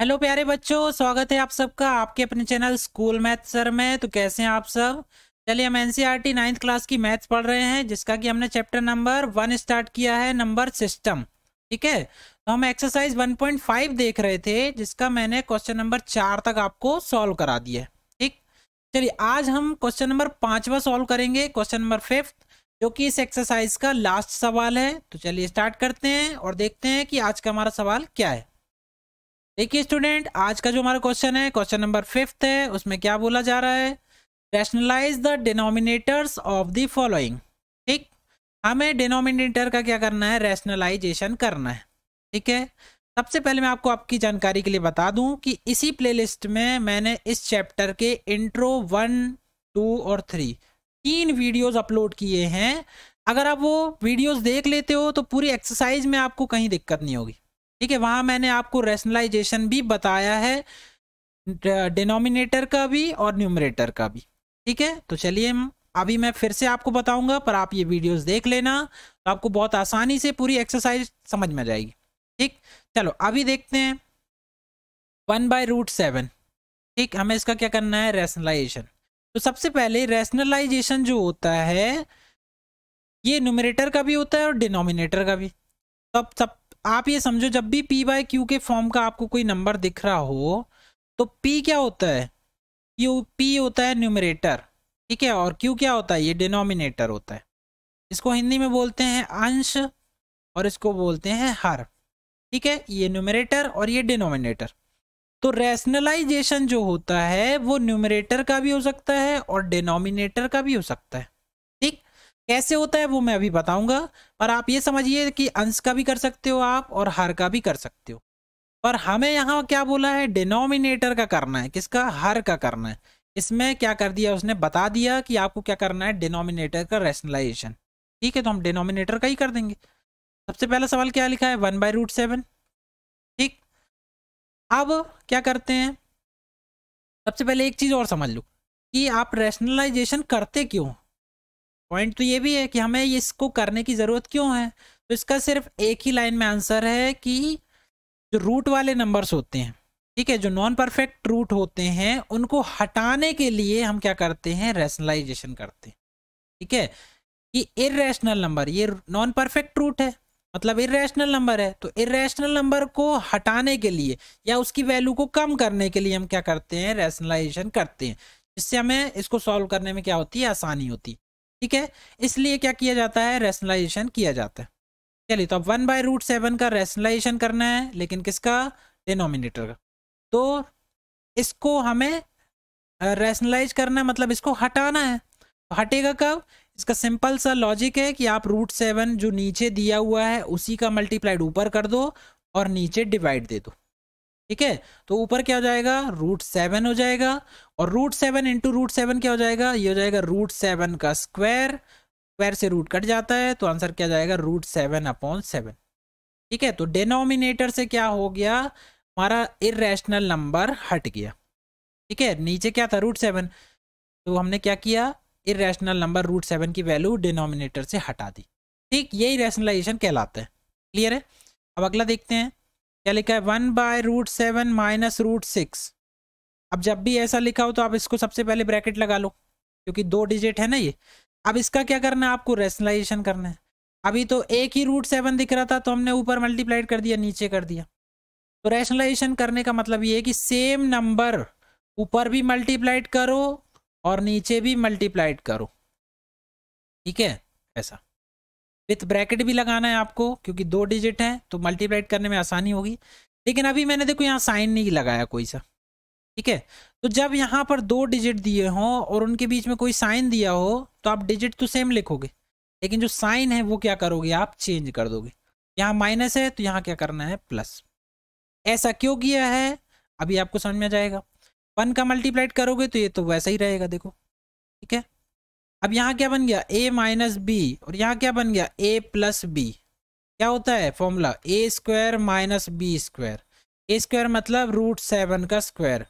hello प्यारे बच्चों स्वागत है आप सबका आपके अपने चैनल स्कूल मैथ सर में तो कैसे हैं आप सब चलिए हम एनसीईआरटी नाइन्थ क्लास की मैथ्स पढ़ रहे हैं जिसका कि हमने चैप्टर नंबर वन स्टार्ट किया है नंबर सिस्टम ठीक है तो हम एक्सरसाइज 1.5 देख रहे थे जिसका मैंने क्वेश्चन नंबर चार तक आपको सॉल्व करा दिया ठीक चलिए आज हम क्वेश्चन नंबर पाँचवा सॉल्व करेंगे क्वेश्चन नंबर फिफ्थ जो कि इस एक्सरसाइज का लास्ट सवाल है तो चलिए स्टार्ट करते हैं और देखते हैं कि आज का हमारा सवाल क्या है देखिए स्टूडेंट आज का जो हमारा क्वेश्चन है क्वेश्चन नंबर फिफ्थ है उसमें क्या बोला जा रहा है rationalise the denominators of the following ठीक हमें डिनोमिनेटर का क्या करना है रैशनलाइजेशन करना है ठीक है सबसे पहले मैं आपको आपकी जानकारी के लिए बता दूं कि इसी प्लेलिस्ट में मैंने इस चैप्टर के इंट्रो वन टू और थ्री तीन वीडियोस अपलोड किए हैं अगर आप वो वीडियोस देख लेते हो तो पूरी एक्सरसाइज में आपको कहीं दिक्कत नहीं होगी ठीक है वहां मैंने आपको रेशनलाइजेशन भी बताया है डिनोमिनेटर का भी और न्यूमरेटर का भी ठीक है तो चलिए अभी मैं फिर से आपको बताऊंगा पर आप ये वीडियोस देख लेना तो आपको बहुत आसानी से पूरी एक्सरसाइज समझ में आ जाएगी ठीक चलो अभी देखते हैं वन बाय रूट सेवन ठीक हमें इसका क्या करना है रैशनलाइजेशन तो सबसे पहले रैशनलाइजेशन जो होता है ये न्यूमरेटर का भी होता है और डिनोमिनेटर का भी तो अब सब आप ये समझो जब भी पी बाय क्यू के फॉर्म का आपको कोई नंबर दिख रहा हो तो पी क्या होता है यू पी होता है न्यूमरेटर ठीक है और क्यू क्या होता है ये डिनोमिनेटर होता है इसको हिंदी में बोलते हैं अंश और इसको बोलते हैं हर ठीक है ये न्यूमरेटर और ये डिनोमिनेटर तो रैशनलाइजेशन जो होता है वो न्यूमरेटर का भी हो सकता है और डिनोमिनेटर का भी हो सकता है कैसे होता है वो मैं अभी बताऊंगा पर आप ये समझिए कि अंश का भी कर सकते हो आप और हर का भी कर सकते हो पर हमें यहाँ क्या बोला है डिनोमिनेटर का करना है किसका हर का करना है इसमें क्या कर दिया उसने बता दिया कि आपको क्या करना है डिनोमिनेटर का रेशनलाइजेशन ठीक है तो हम डिनोमिनेटर का ही कर देंगे सबसे पहला सवाल क्या लिखा है वन बाई रूट सेवन ठीक अब क्या करते हैं सबसे पहले एक चीज़ और समझ लो कि आप रेशनलाइजेशन करते क्यों पॉइंट तो ये भी है कि हमें इसको करने की ज़रूरत क्यों है तो इसका सिर्फ एक ही लाइन में आंसर है कि जो रूट वाले नंबर्स होते हैं ठीक है जो नॉन परफेक्ट रूट होते हैं उनको हटाने के लिए हम क्या करते हैं रैशनलाइजेशन करते हैं ठीक है कि इरेशनल नंबर ये नॉन परफेक्ट रूट है मतलब इरेशनल नंबर है तो इरेशनल नंबर को हटाने के लिए या उसकी वैल्यू को कम करने के लिए हम क्या करते हैं रैशनलाइजेशन करते हैं जिससे हमें इसको सॉल्व करने में क्या होती है आसानी होती है ठीक है इसलिए क्या किया जाता है रेशनलाइजेशन किया जाता है चलिए तो अब वन बाय रूट सेवन का रेशनलाइजेशन करना है लेकिन किसका डिनोमिनेटर का तो इसको हमें रेशनलाइज करना है मतलब इसको हटाना है तो हटेगा कब इसका सिंपल सा लॉजिक है कि आप रूट सेवन जो नीचे दिया हुआ है उसी का मल्टीप्लाइड ऊपर कर दो और नीचे डिवाइड दे दो ठीक है तो ऊपर क्या हो जाएगा रूट सेवन हो जाएगा और root seven into root seven क्या हो जाएगा ये हो जाएगा रूट सेवन का स्क्वायर स्क्वायर से रूट कट जाता है तो आंसर क्या जाएगा रूट सेवन अपॉन सेवन ठीक है तो डेनोमिनेटर से क्या हो गया हमारा इरेशनल नंबर हट गया ठीक है नीचे क्या था रूट सेवन तो हमने क्या किया इरेशनल नंबर रूट सेवन की वैल्यू डिनोमिनेटर से हटा दी ठीक यही रैशनलाइजेशन कहलाता है क्लियर है अब अगला देखते हैं क्या लिखा है one by root seven minus root six अब जब भी ऐसा लिखा हो तो आप इसको सबसे पहले ब्रैकेट लगा लो क्योंकि दो डिजिट है ना ये अब इसका क्या करना है आपको रेशनलाइजेशन करना है अभी तो एक ही रूट सेवन दिख रहा था तो हमने ऊपर मल्टीप्लाइड कर दिया नीचे कर दिया तो रेशनलाइजेशन करने का मतलब ये है कि सेम नंबर ऊपर भी मल्टीप्लाइड करो और नीचे भी मल्टीप्लाइड करो ठीक है ऐसा विथ ब्रैकेट भी लगाना है आपको क्योंकि दो डिजिट है तो मल्टीप्लाइड करने में आसानी होगी लेकिन अभी मैंने देखो यहाँ साइन नहीं लगाया कोई सा ठीक है तो जब यहाँ पर दो डिजिट दिए हों और उनके बीच में कोई साइन दिया हो तो आप डिजिट तो सेम लिखोगे लेकिन जो साइन है वो क्या करोगे आप चेंज कर दोगे यहाँ माइनस है तो यहाँ क्या करना है प्लस ऐसा क्यों किया है अभी आपको समझ में आ जाएगा वन का मल्टीप्लाइड करोगे तो ये तो वैसा ही रहेगा देखो ठीक है अब यहाँ क्या बन गया a माइनस बी और यहाँ क्या बन गया a प्लस बी क्या होता है formula A square minus B square A square मतलब रूट सेवन का स्क्वायर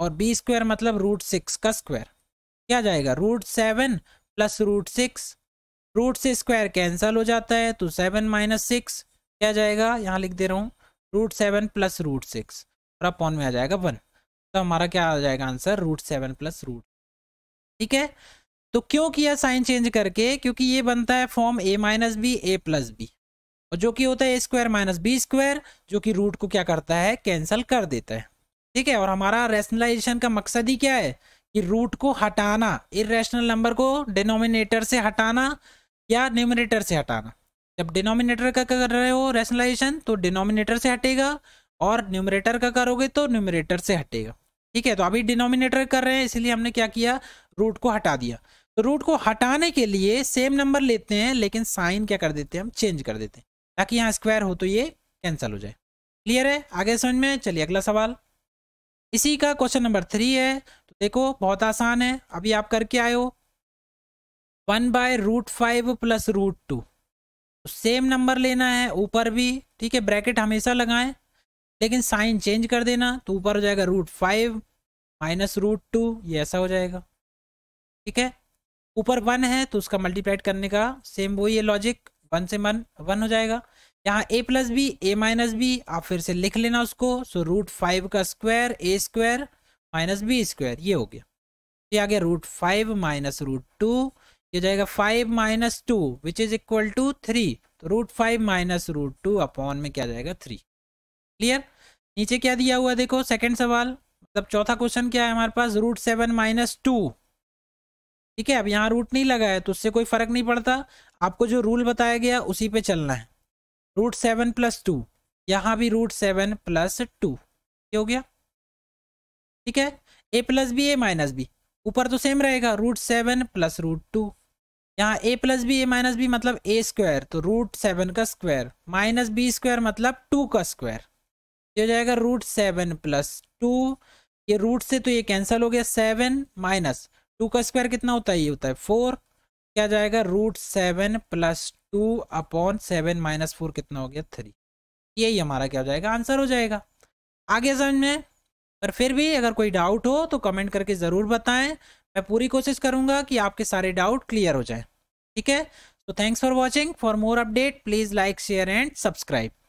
और बी स्क्वायर मतलब रूट सिक्स का स्क्वायर क्या जाएगा root seven plus root six root से स्क्वायर कैंसल हो जाता है तो सेवन माइनस सिक्स क्या जाएगा यहाँ लिख दे रहा हूँ root seven plus root six और अपॉन में आ जाएगा वन तो हमारा क्या आ जाएगा answer root seven plus root ठीक है तो क्यों किया साइन चेंज करके क्योंकि ये बनता है form A minus B A plus B और जो कि होता है A square minus B square जो कि रूट को क्या करता है कैंसिल कर देता है ठीक है और हमारा रैशनलाइजेशन का मकसद ही क्या है कि रूट को हटाना इरेशनल नंबर को डिनोमिनेटर से हटाना या न्यूमिनेटर से हटाना जब डिनोमिनेटर का कर रहे हो रैशनलाइजेशन तो डिनोमिनेटर से हटेगा और न्यूमरेटर का करोगे तो न्यूमरेटर से हटेगा ठीक है तो अभी डिनोमिनेटर कर रहे हैं इसलिए हमने क्या किया रूट को हटा दिया तो रूट को हटाने के लिए सेम नंबर लेते हैं लेकिन साइन क्या कर देते हैं हम चेंज कर देते हैं ताकि यहाँ स्क्वायर हो तो ये कैंसिल हो जाए क्लियर है आगे समझ में चलिए अगला सवाल इसी का क्वेश्चन नंबर थ्री है तो देखो बहुत आसान है अभी आप करके आए हो one by root five plus root two तो सेम नंबर लेना है ऊपर भी ठीक है ब्रैकेट हमेशा लगाएं लेकिन साइन चेंज कर देना तो ऊपर हो जाएगा root five minus root two ये ऐसा हो जाएगा ठीक है ऊपर वन है तो उसका मल्टीप्लाइड करने का सेम वही है लॉजिक वन से वन वन हो जाएगा यहाँ A plus B A minus B आप फिर से लिख लेना उसको सो रूट फाइव का square A square minus B square ये हो गया ये आ गया root five minus root two ये जाएगा five minus two which is equal to three तो root five minus root two upon में क्या जाएगा थ्री क्लियर नीचे क्या दिया हुआ देखो सेकेंड सवाल मतलब चौथा क्वेश्चन क्या है हमारे पास रूट सेवन माइनस टू ठीक है अब यहाँ रूट नहीं लगा है तो उससे कोई फर्क नहीं पड़ता आपको जो रूल बताया गया उसी पे चलना है रूट सेवन प्लस टू यहाँ भी रूट सेवन प्लस टू हो गया ठीक है A plus B A minus B ऊपर तो सेम रहेगा root seven plus root two यहाँ A plus B A minus B मतलब ए स्क्वायर तो रूट सेवन का स्क्वायर माइनस बी स्क्वायर मतलब टू का स्क्वायर ये हो जाएगा रूट सेवन प्लस टू ये रूट से तो ये कैंसिल हो गया सेवन माइनस टू का स्क्वायर कितना होता है ये होता है फोर क्या जाएगा root seven plus two upon seven minus four कितना हो गया थ्री यही हमारा क्या हो जाएगा आंसर हो जाएगा आगे समझ में पर फिर भी अगर कोई डाउट हो तो कमेंट करके ज़रूर बताएं मैं पूरी कोशिश करूंगा कि आपके सारे डाउट क्लियर हो जाए ठीक है तो thanks for watching for more update please like share and subscribe